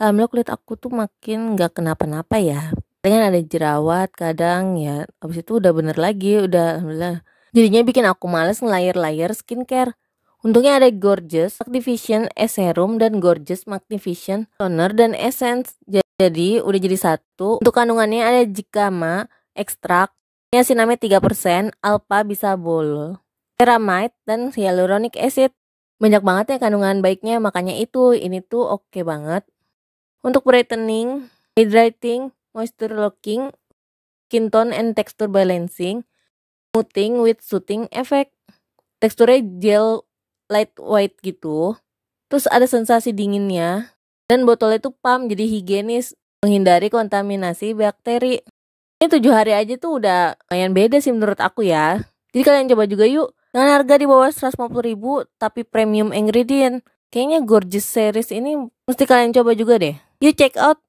alhamdulillah kulit aku tuh makin nggak kenapa-napa ya dengan ada jerawat kadang ya abis itu udah bener lagi udah alhamdulillah jadinya bikin aku males ngelayer-layer skincare Untungnya ada Gorgeous, Magnificent Serum, dan Gorgeous Magnificent Toner dan Essence. Jadi udah jadi satu. Untuk kandungannya ada jikama, ekstrak, niacinamide 3%, alpha bisabol, ceramide, dan hyaluronic acid. Banyak banget ya kandungan baiknya, makanya itu ini tuh oke okay banget untuk brightening, hydrating, moisture locking, skin tone and texture balancing, smoothing with soothing effect. Teksturnya gel light white gitu. Terus ada sensasi dinginnya. Dan botolnya itu pump jadi higienis menghindari kontaminasi bakteri. Ini tujuh hari aja tuh udah lumayan beda sih menurut aku ya. Jadi kalian coba juga yuk. Dengan harga di bawah 150 ribu tapi premium ingredient. Kayaknya Gorgeous Series ini mesti kalian coba juga deh. You check out